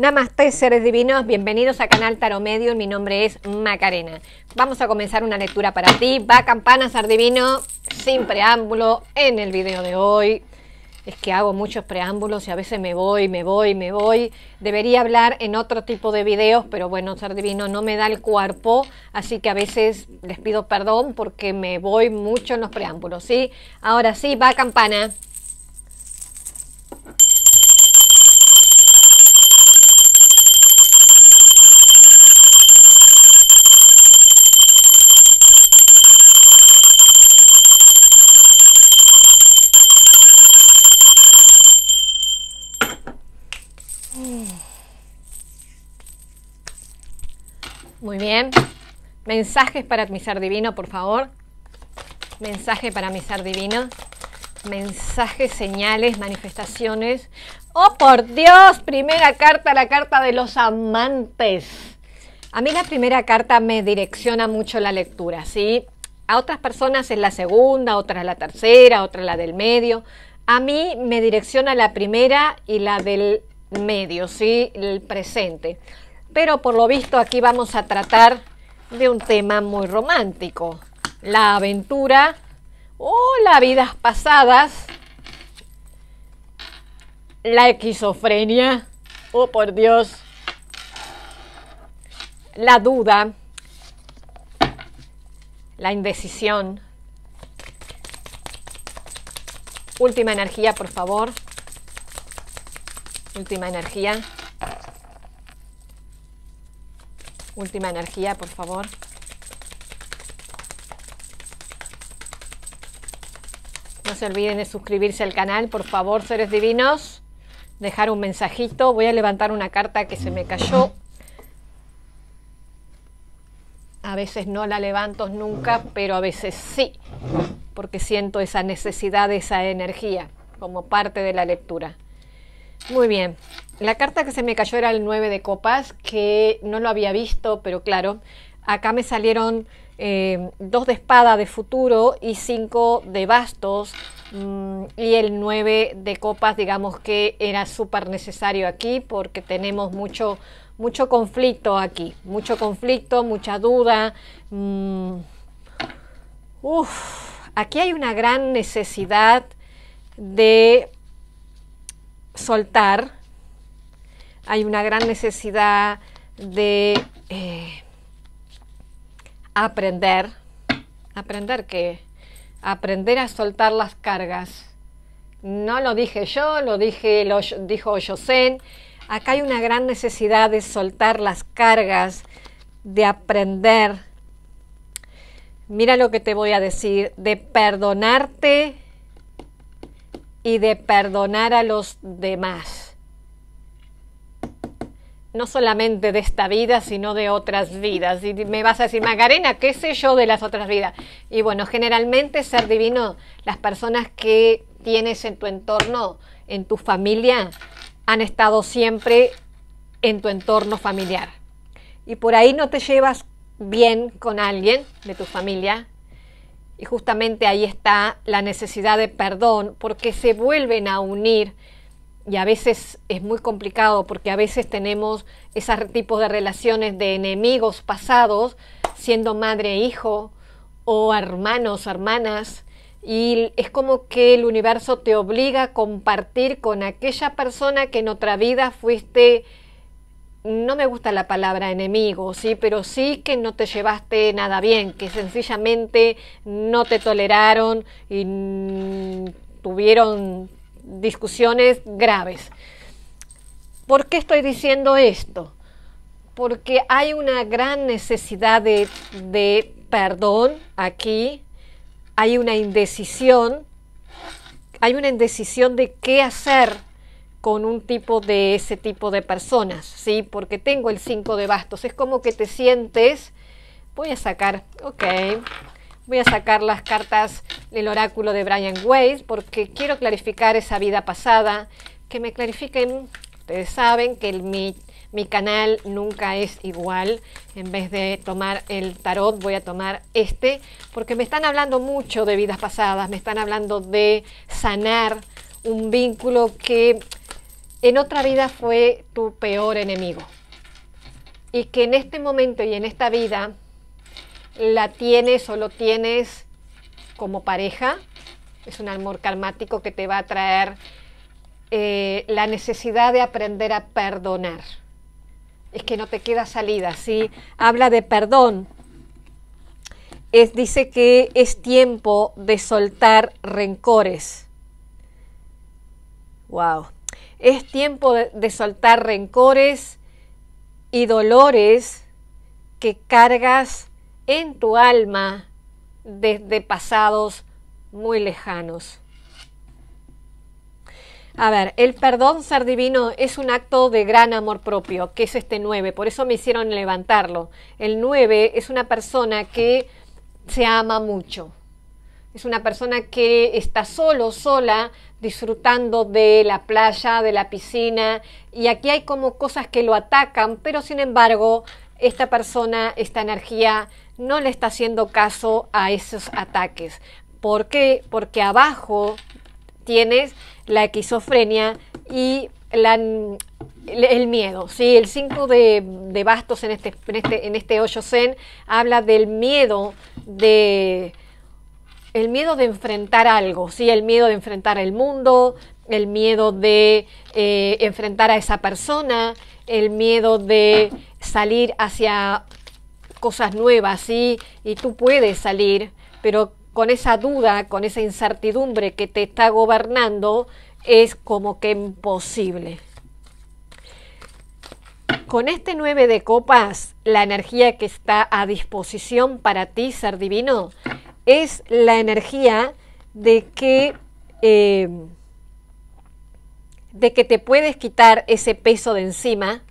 Namaste, seres divinos, bienvenidos a Canal Tarot Medio. mi nombre es Macarena. Vamos a comenzar una lectura para ti, va campana, ser divino, sin preámbulo, en el video de hoy. Es que hago muchos preámbulos y a veces me voy, me voy, me voy. Debería hablar en otro tipo de videos, pero bueno, ser divino no me da el cuerpo, así que a veces les pido perdón porque me voy mucho en los preámbulos, ¿sí? Ahora sí, va campana. Mensajes para mi ser divino, por favor. Mensaje para mi ser divino. Mensajes, señales, manifestaciones. ¡Oh, por Dios! Primera carta, la carta de los amantes. A mí la primera carta me direcciona mucho la lectura, ¿sí? A otras personas es la segunda, otras la tercera, otra la del medio. A mí me direcciona la primera y la del medio, ¿sí? El presente. Pero por lo visto aquí vamos a tratar de un tema muy romántico, la aventura o las vidas pasadas, la esquizofrenia, oh por Dios, la duda, la indecisión. Última energía, por favor. Última energía. Última energía, por favor. No se olviden de suscribirse al canal, por favor, seres divinos. Dejar un mensajito. Voy a levantar una carta que se me cayó. A veces no la levanto nunca, pero a veces sí, porque siento esa necesidad, esa energía como parte de la lectura. Muy bien, la carta que se me cayó era el 9 de copas, que no lo había visto, pero claro, acá me salieron 2 eh, dos de espada de futuro y 5 de bastos. Mm, y el 9 de copas, digamos que era súper necesario aquí porque tenemos mucho, mucho conflicto aquí. Mucho conflicto, mucha duda. Mm. aquí hay una gran necesidad de soltar hay una gran necesidad de eh, aprender, aprender que aprender a soltar las cargas. No lo dije yo, lo dije lo dijo yoshin Acá hay una gran necesidad de soltar las cargas, de aprender. Mira lo que te voy a decir, de perdonarte y de perdonar a los demás no solamente de esta vida, sino de otras vidas. Y me vas a decir, Magarena, ¿qué sé yo de las otras vidas? Y bueno, generalmente ser divino, las personas que tienes en tu entorno, en tu familia, han estado siempre en tu entorno familiar. Y por ahí no te llevas bien con alguien de tu familia. Y justamente ahí está la necesidad de perdón, porque se vuelven a unir y a veces es muy complicado porque a veces tenemos esos tipos de relaciones de enemigos pasados, siendo madre e hijo, o hermanos, hermanas, y es como que el universo te obliga a compartir con aquella persona que en otra vida fuiste, no me gusta la palabra enemigo, sí, pero sí que no te llevaste nada bien, que sencillamente no te toleraron y tuvieron discusiones graves. ¿Por qué estoy diciendo esto? Porque hay una gran necesidad de, perdón aquí, hay una indecisión, hay una indecisión de qué hacer con un tipo de ese tipo de personas, ¿sí? Porque tengo el 5 de bastos, es como que te sientes, voy a sacar, ok, voy a sacar las cartas del oráculo de Brian Wade porque quiero clarificar esa vida pasada, que me clarifiquen, ustedes saben que mi, mi canal nunca es igual, en vez de tomar el tarot voy a tomar este, porque me están hablando mucho de vidas pasadas, me están hablando de sanar un vínculo que en otra vida fue tu peor enemigo y que en este momento y en esta vida la tienes o lo tienes como pareja, es un amor karmático que te va a traer eh, la necesidad de aprender a perdonar. Es que no te queda salida, ¿sí? Habla de perdón. Es, dice que es tiempo de soltar rencores. Wow. Es tiempo de soltar rencores y dolores que cargas en tu alma desde pasados muy lejanos. A ver, el perdón ser divino es un acto de gran amor propio, que es este 9, por eso me hicieron levantarlo. El 9 es una persona que se ama mucho, es una persona que está solo, sola, disfrutando de la playa, de la piscina, y aquí hay como cosas que lo atacan, pero sin embargo, esta persona, esta energía no le está haciendo caso a esos ataques. ¿Por qué? Porque abajo tienes la esquizofrenia y el miedo. ¿sí? El 5 de, bastos en este, en este, en este zen habla del miedo de el miedo de enfrentar algo, ¿sí? el miedo de enfrentar el mundo, el miedo de eh, enfrentar a esa persona, el miedo de salir hacia cosas nuevas, ¿sí? Y tú puedes salir, pero con esa duda, con esa incertidumbre que te está gobernando, es como que imposible. Con este 9 de copas, la energía que está a disposición para ti, ser divino, es la energía de que, eh, de que te puedes quitar ese peso de encima,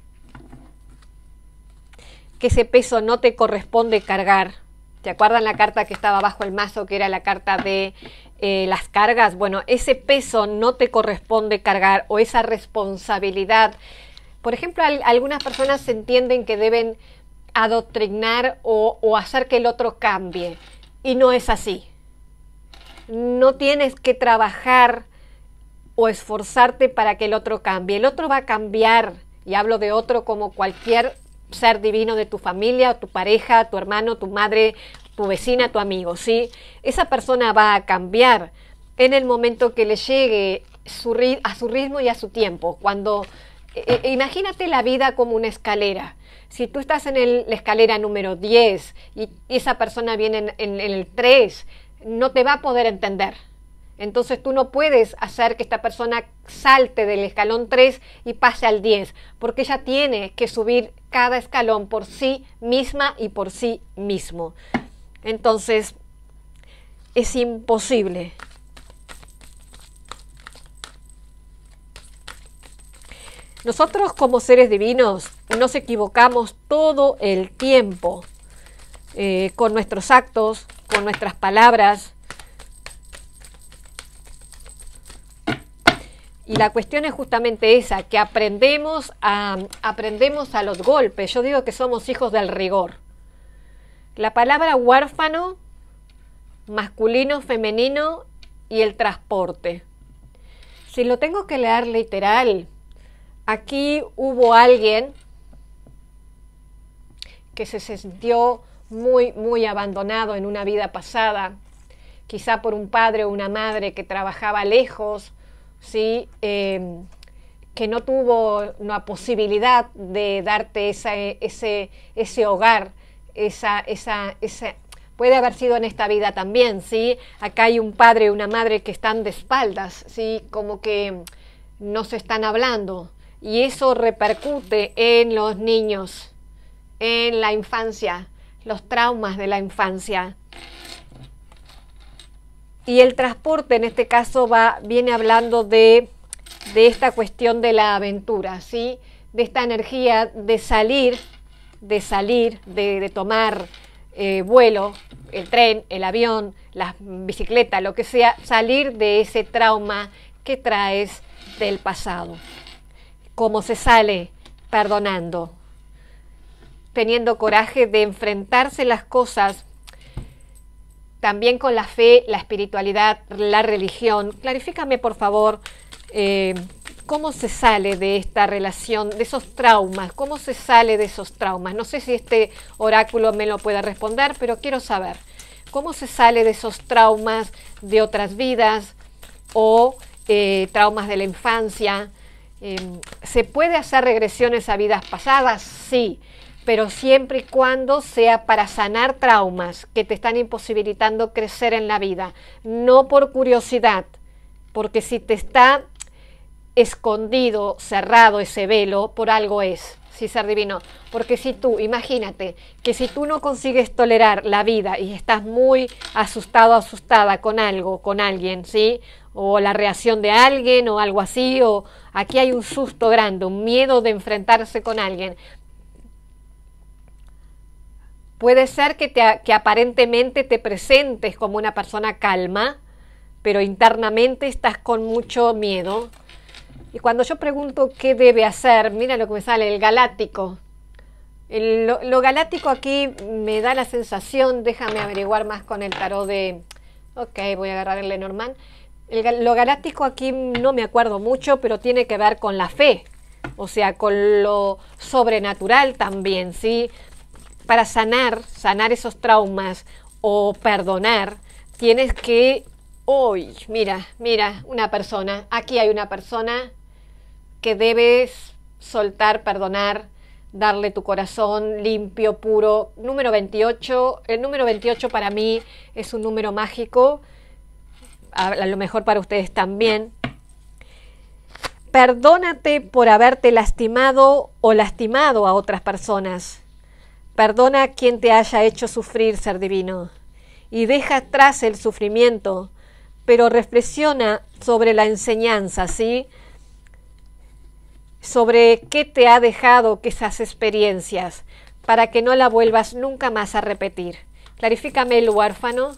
que ese peso no te corresponde cargar. ¿Te acuerdan la carta que estaba bajo el mazo, que era la carta de eh, las cargas? Bueno, ese peso no te corresponde cargar o esa responsabilidad. Por ejemplo, algunas personas entienden que deben adoctrinar o, o hacer que el otro cambie. Y no es así. No tienes que trabajar o esforzarte para que el otro cambie. El otro va a cambiar. Y hablo de otro como cualquier ser divino de tu familia, tu pareja, tu hermano, tu madre, tu vecina, tu amigo, ¿sí? Esa persona va a cambiar en el momento que le llegue su a su ritmo y a su tiempo. Cuando e, e, e, imagínate la vida como una escalera. Si tú estás en la escalera número 10 y esa persona viene en, en el 3, no te va a poder entender. Entonces tú no puedes hacer que esta persona salte del escalón 3 y pase al 10, porque ella tiene que subir cada escalón por sí misma y por sí mismo. Entonces, es imposible. Nosotros como seres divinos nos equivocamos todo el tiempo eh, con nuestros actos, con nuestras palabras, Y la cuestión es justamente esa, que aprendemos a, aprendemos a los golpes. Yo digo que somos hijos del rigor. La palabra huérfano, masculino, femenino y el transporte. Si lo tengo que leer literal, aquí hubo alguien que se sintió muy, muy abandonado en una vida pasada, quizá por un padre o una madre que trabajaba lejos ¿sí? Em, que no tuvo la posibilidad de darte ese, ese hogar, esa, esa, puede haber sido en esta vida también, ¿sí? Acá hay un padre y una madre que están de espaldas, ¿sí? Como que no se están hablando. Y eso repercute en los niños, en la infancia, los traumas de la infancia y el transporte en este caso va, viene hablando de, esta cuestión de la aventura, ¿sí? de esta energía de salir, de salir, de, tomar eh, vuelo, el tren, el avión, la bicicleta, lo que sea, salir de ese trauma que traes del pasado. ¿Cómo se sale? Perdonando, teniendo coraje de enfrentarse las cosas también con la fe, la espiritualidad, la religión. Clarifícame, por favor, eh, cómo se sale de esta relación, de esos traumas, cómo se sale de esos traumas. No sé si este oráculo me lo pueda responder, pero quiero saber cómo se sale de esos traumas de otras vidas o eh, traumas de la infancia. Em, ¿Se puede hacer regresiones a vidas pasadas? Sí pero siempre y cuando sea para sanar traumas que te están imposibilitando crecer en la vida, no por curiosidad, porque si te está escondido, cerrado ese velo, por algo es, si ser divino, porque si tú, imagínate, que si tú no consigues tolerar la vida y estás muy asustado, asustada con algo, con alguien, ¿sí? o la reacción de alguien o algo así, o aquí hay un susto grande, un miedo de enfrentarse con alguien. Puede ser que, te, aparentemente te presentes como una persona calma, pero internamente estás con mucho miedo. Y cuando yo pregunto qué debe hacer, mira lo que me sale, el galáctico. lo, galáctico aquí me da la sensación, déjame averiguar más con el tarot de... Ok, voy a agarrar el Lenormand. El, lo galáctico aquí no me acuerdo mucho, pero tiene que ver con la fe, o sea, con lo sobrenatural también, ¿sí? para sanar, sanar esos traumas o perdonar, tienes que hoy, mira, mira, una persona, aquí hay una persona que debes soltar, perdonar, darle tu corazón limpio, puro. Número 28, el número 28 para mí es un número mágico, a, a lo mejor para ustedes también. Perdónate por haberte lastimado o lastimado a otras personas. Perdona a quien te haya hecho sufrir, ser divino, y deja atrás el sufrimiento, pero reflexiona sobre la enseñanza, ¿sí? Sobre qué te ha dejado esas experiencias, para que no la vuelvas nunca más a repetir. Clarifícame el huérfano,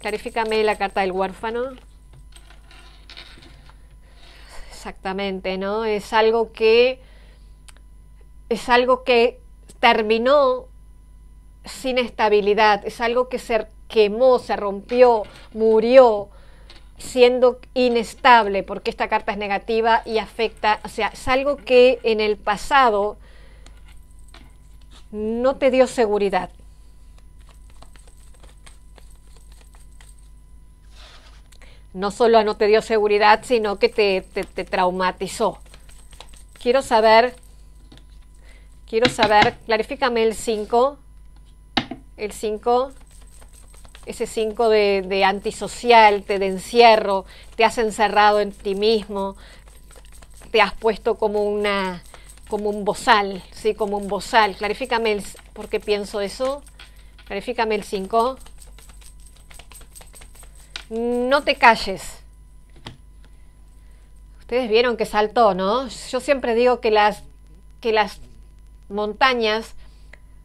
clarifícame la carta del huérfano exactamente, ¿no? Es algo que es algo que terminó sin estabilidad, es algo que se quemó, se rompió, murió, siendo inestable, porque esta carta es negativa y afecta, o sea, es algo que en el pasado no te dio seguridad. No solo no te dio seguridad, sino que te, traumatizó. Quiero saber Quiero saber, clarifícame el 5, el 5, ese 5 de, antisocial, te de encierro, te has encerrado en ti mismo, te has puesto como una como un bozal, sí, como un bozal. Clarifícame el por qué pienso eso. Clarifícame el 5. No te calles. Ustedes vieron que saltó, ¿no? Yo siempre digo que las que las montañas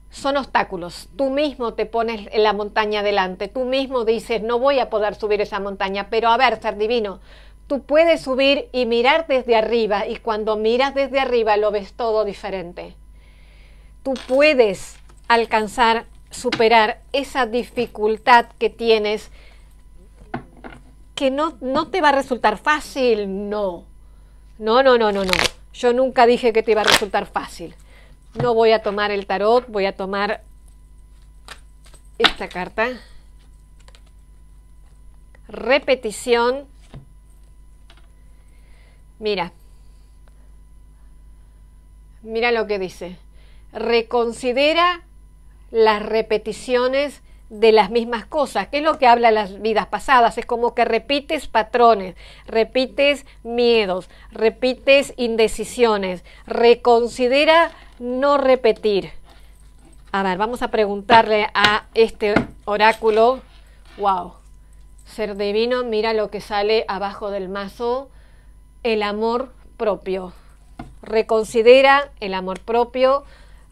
son obstáculos. Tú mismo te pones en la montaña delante, tú mismo dices, no voy a poder subir esa montaña, pero a ver, ser divino, tú puedes subir y mirar desde arriba y cuando miras desde arriba lo ves todo diferente. Tú puedes alcanzar, superar esa dificultad que tienes, que no, no te va a resultar fácil, no. No, no, no, no, no. Yo nunca dije que te iba a resultar fácil no voy a tomar el tarot, voy a tomar esta carta. Repetición. Mira. Mira lo que dice. Reconsidera las repeticiones de las mismas cosas, que es lo que habla las vidas pasadas, es como que repites patrones, repites miedos, repites indecisiones, reconsidera no repetir. A ver, vamos a preguntarle a este oráculo. ¡Wow! Ser divino, mira lo que sale abajo del mazo. El amor propio. Reconsidera el amor propio.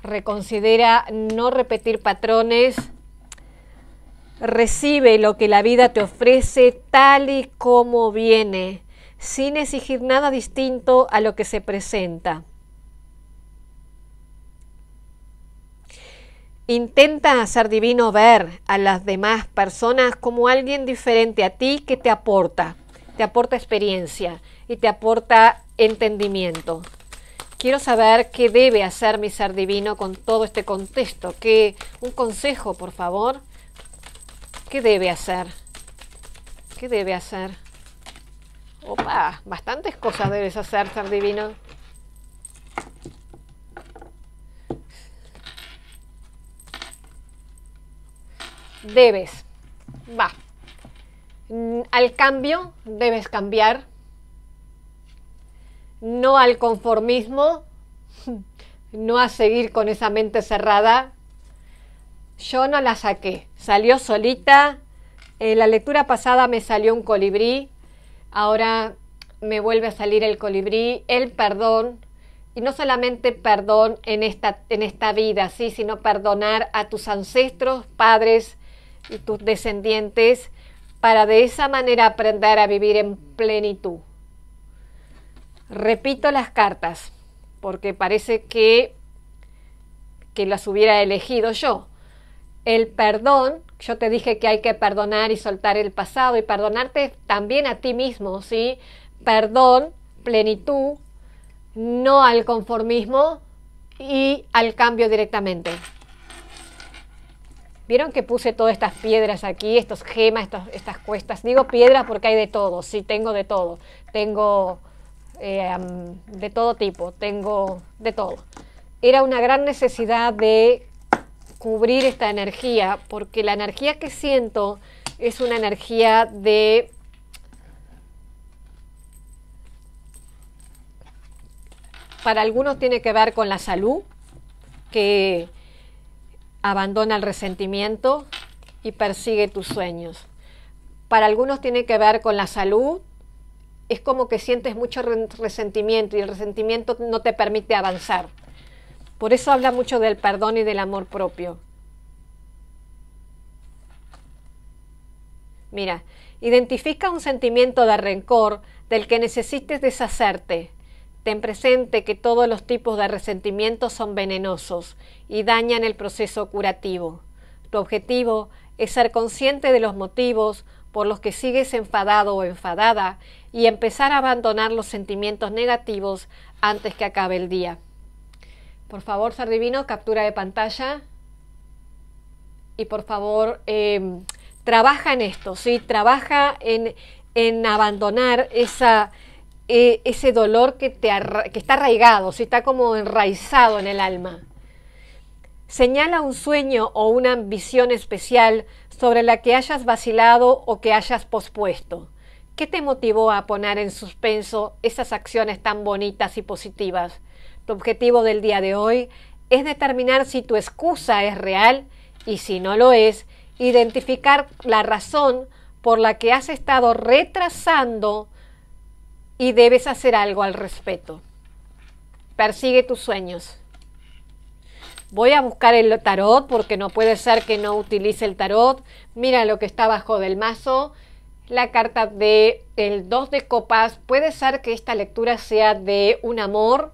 Reconsidera no repetir patrones. Recibe lo que la vida te ofrece tal y como viene, sin exigir nada distinto a lo que se presenta. Intenta ser divino ver a las demás personas como alguien diferente a ti que te aporta, te aporta experiencia y te aporta entendimiento. Quiero saber qué debe hacer mi ser divino con todo este contexto. ¿Qué, un consejo, por favor. ¿Qué debe hacer? ¿Qué debe hacer? Opa, bastantes cosas debes hacer, ser divino. debes. Va. Al cambio debes cambiar. No al conformismo. No a seguir con esa mente cerrada. Yo no la saqué. Salió solita. En la lectura pasada me salió un colibrí. Ahora me vuelve a salir el colibrí. El perdón y no solamente perdón en esta, en esta vida, ¿sí? sino perdonar a tus ancestros, padres, y tus descendientes para de esa manera aprender a vivir en plenitud. Repito las cartas, porque parece que, que las hubiera elegido yo. El perdón, yo te dije que hay que perdonar y soltar el pasado y perdonarte también a ti mismo, ¿sí? Perdón, plenitud, no al conformismo y al cambio directamente. Vieron que puse todas estas piedras aquí, estos gemas, estas cuestas. Digo piedras porque hay de todo, sí, tengo de todo. Tengo eh, de todo tipo, tengo de todo. Era una gran necesidad de cubrir esta energía porque la energía que siento es una energía de para algunos tiene que ver con la salud, que abandona el resentimiento y persigue tus sueños. Para algunos tiene que ver con la salud, es como que sientes mucho resentimiento y el resentimiento no te permite avanzar. Por eso habla mucho del perdón y del amor propio. Mira, identifica un sentimiento de rencor del que necesites deshacerte. Ten presente que todos los tipos de resentimientos son venenosos y dañan el proceso curativo. Tu objetivo es ser consciente de los motivos por los que sigues enfadado o enfadada y empezar a abandonar los sentimientos negativos antes que acabe el día. Por favor, Sardivino, captura de pantalla. Y por favor, em, trabaja en esto, ¿sí? Trabaja en, en abandonar esa eh, ese dolor que, te que está arraigado, si está como enraizado en el alma. Señala un sueño o una ambición especial sobre la que hayas vacilado o que hayas pospuesto. ¿Qué te motivó a poner en suspenso esas acciones tan bonitas y positivas? Tu objetivo del día de hoy es determinar si tu excusa es real y si no lo es, identificar la razón por la que has estado retrasando y debes hacer algo al respecto. Persigue tus sueños. Voy a buscar el tarot porque no puede ser que no utilice el tarot. Mira lo que está abajo del mazo. La carta de el 2 de copas. Puede ser que esta lectura sea de un amor.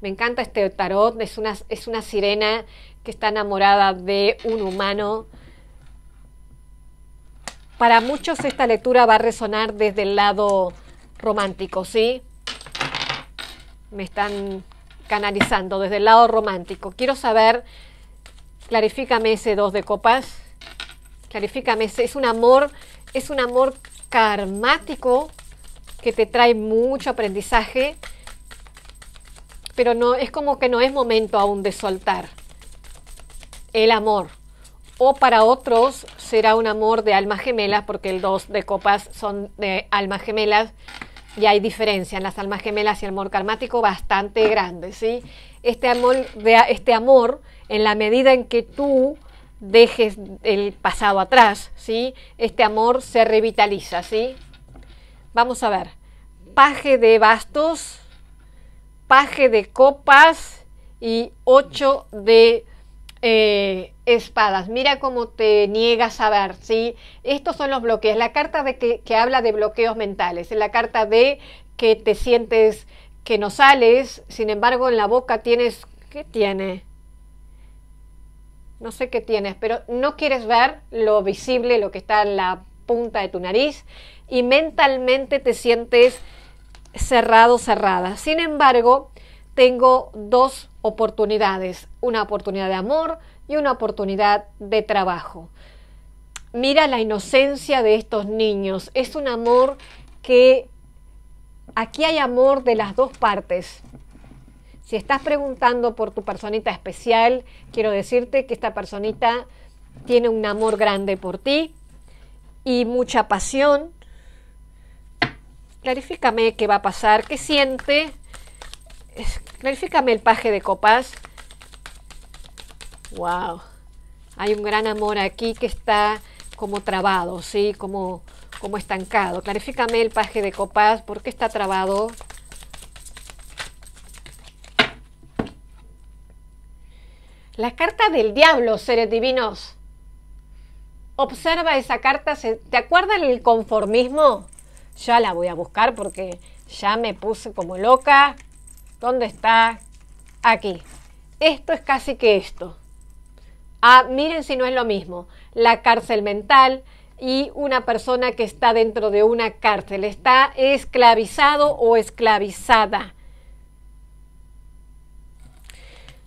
Me encanta este tarot. una, es una sirena que está enamorada de un humano. Para muchos esta lectura va a resonar desde el lado romántico, ¿sí? Me están canalizando desde el lado romántico. Quiero saber, clarifícame ese dos de copas, clarifícame ese, es un amor, es un amor karmático que te trae mucho aprendizaje, pero no, es como que no es momento aún de soltar el amor. O para otros será un amor de almas gemelas, porque el dos de copas son de almas gemelas y hay diferencia en las almas gemelas y el amor karmático bastante grande, ¿sí? Este amor, de, este amor, en la medida en que tú dejes el pasado atrás, ¿sí? Este amor se revitaliza, ¿sí? Vamos a ver. Paje de bastos, paje de copas y ocho de eh, espadas. Mira cómo te niegas a ver, ¿sí? Estos son los bloqueos. La carta de que, que habla de bloqueos mentales, la carta de que te sientes que no sales, sin embargo en la boca tienes, ¿qué tiene? No sé qué tienes, pero no quieres ver lo visible, lo que está en la punta de tu nariz y mentalmente te sientes cerrado, cerrada. Sin embargo, tengo dos oportunidades, una oportunidad de amor, y una oportunidad de trabajo. Mira la inocencia de estos niños. Es un amor que aquí hay amor de las dos partes. Si estás preguntando por tu personita especial, quiero decirte que esta personita tiene un amor grande por ti y mucha pasión. Clarifícame qué va a pasar, qué siente. Clarifícame el paje de copas. Wow. Hay un gran amor aquí que está como trabado, ¿sí? Como, como estancado. Clarifícame el paje de copas, ¿por qué está trabado? La carta del diablo, seres divinos. Observa esa carta, ¿te acuerdan el conformismo? Ya la voy a buscar porque ya me puse como loca. ¿Dónde está? Aquí. Esto es casi que esto. Ah, miren si no es lo mismo, la cárcel mental y una persona que está dentro de una cárcel, está esclavizado o esclavizada.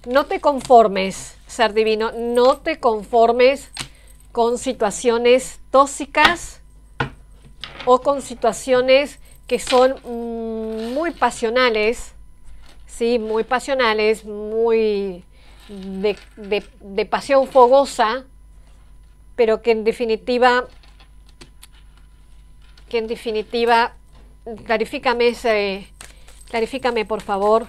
No te conformes, ser divino, no te conformes con situaciones tóxicas o con situaciones que son mm, muy pasionales, sí, muy pasionales, muy de, pasión fogosa, pero que en definitiva, que en definitiva, clarifícame, ese, clarifícame por favor.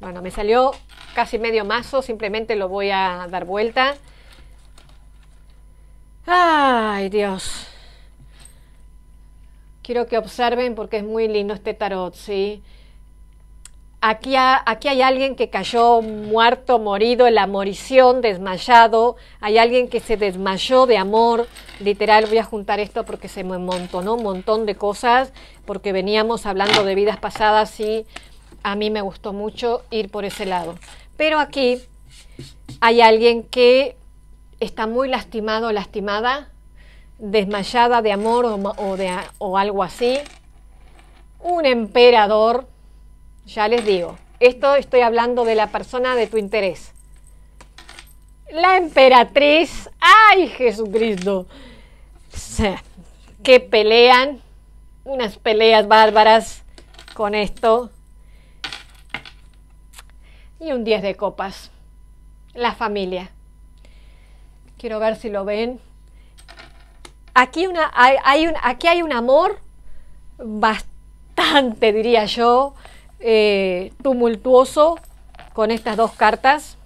Bueno, me salió casi medio mazo, simplemente lo voy a dar vuelta. Ay, Dios. Quiero que observen porque es muy lindo este tarot, ¿sí? Aquí, aquí hay alguien que cayó muerto, morido, en la morición, desmayado. Hay alguien que se desmayó de amor. Literal, voy a juntar esto porque se me montonó un montón de cosas. Porque veníamos hablando de vidas pasadas y a mí me gustó mucho ir por ese lado. Pero aquí hay alguien que está muy lastimado lastimada, desmayada de amor o, de, o algo así. Un emperador, ya les digo, esto estoy hablando de la persona de tu interés. La emperatriz, ay Jesucristo, que pelean, unas peleas bárbaras con esto. Y un 10 de copas, la familia. Quiero ver si lo ven. Aquí, una, hay, un, aquí hay un amor bastante, diría yo, eh, tumultuoso con estas dos cartas.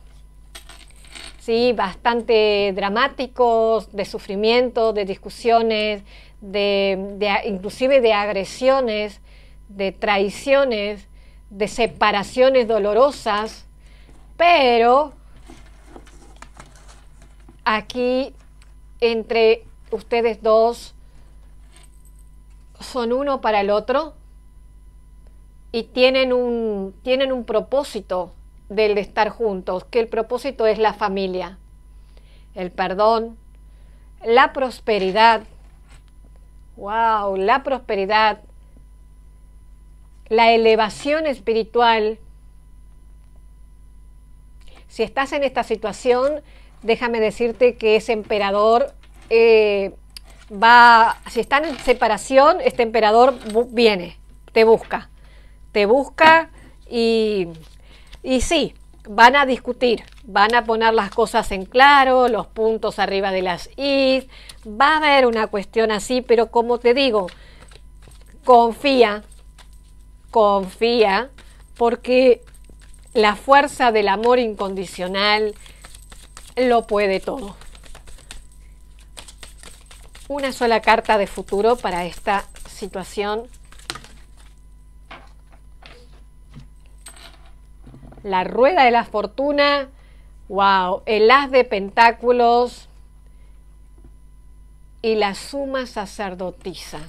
Sí, bastante dramáticos, de sufrimiento, de discusiones, inclusive de agresiones, de traiciones, de separaciones dolorosas, pero Aquí, entre ustedes dos, son uno para el otro y tienen un, tienen un propósito del de estar juntos, que el propósito es la familia, el perdón, la prosperidad, wow, la prosperidad, la elevación espiritual. Si estás en esta situación, déjame decirte que ese emperador eh, va, si están en separación, este emperador viene, te busca, te busca y, y sí, van a discutir, van a poner las cosas en claro, los puntos arriba de las is, va a haber una cuestión así, pero como te digo, confía, confía, porque la fuerza del amor incondicional, lo puede todo. Una sola carta de futuro para esta situación. La rueda de la fortuna. Wow, el as de pentáculos y la suma sacerdotisa.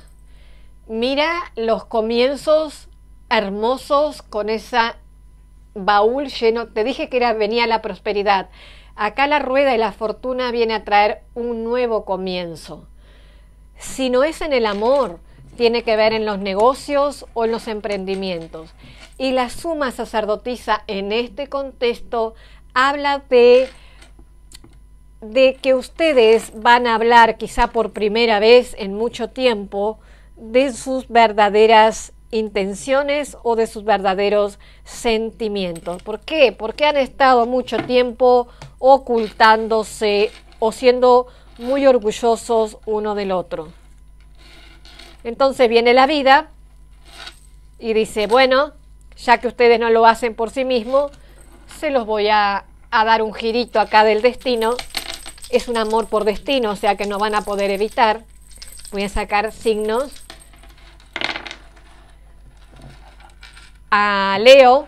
Mira los comienzos hermosos con esa baúl lleno. Te dije que venía la prosperidad. Acá la rueda de la fortuna viene a traer un nuevo comienzo. Si no es en el amor, tiene que ver en los negocios o en los emprendimientos. Y la suma sacerdotisa en este contexto habla de, de que ustedes van a hablar quizá por primera vez en mucho tiempo de sus verdaderas intenciones o de sus verdaderos sentimientos. ¿Por qué? Porque han estado mucho tiempo ocultándose o siendo muy orgullosos uno del otro. Entonces viene la vida y dice, bueno, ya que ustedes no lo hacen por sí mismos, se los voy a, dar un girito acá del destino. Es un amor por destino, o sea que no van a poder evitar. Voy a sacar signos a Leo,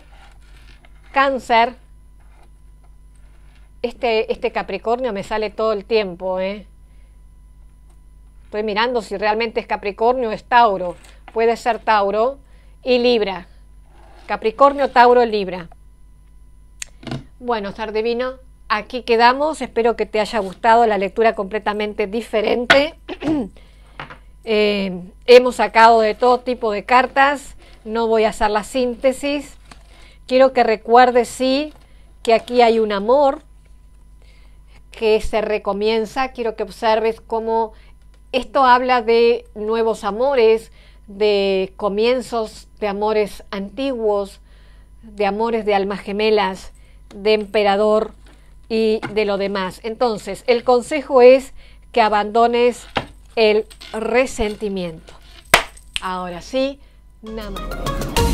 Cáncer, este, este Capricornio me sale todo el tiempo, ¿eh? Estoy mirando si realmente es Capricornio o es Tauro. Puede ser Tauro y Libra. Capricornio, Tauro, Libra. Bueno, tarde vino Aquí quedamos. Espero que te haya gustado la lectura completamente diferente. Eh, hemos sacado de todo tipo de cartas no voy a hacer la síntesis. Quiero que recuerdes sí, que aquí hay un amor que se recomienza. Quiero que observes cómo esto habla de nuevos amores, de comienzos de amores antiguos, de amores de almas gemelas, de emperador y de lo demás. Entonces, el consejo es que abandones el resentimiento. Ahora sí, Nam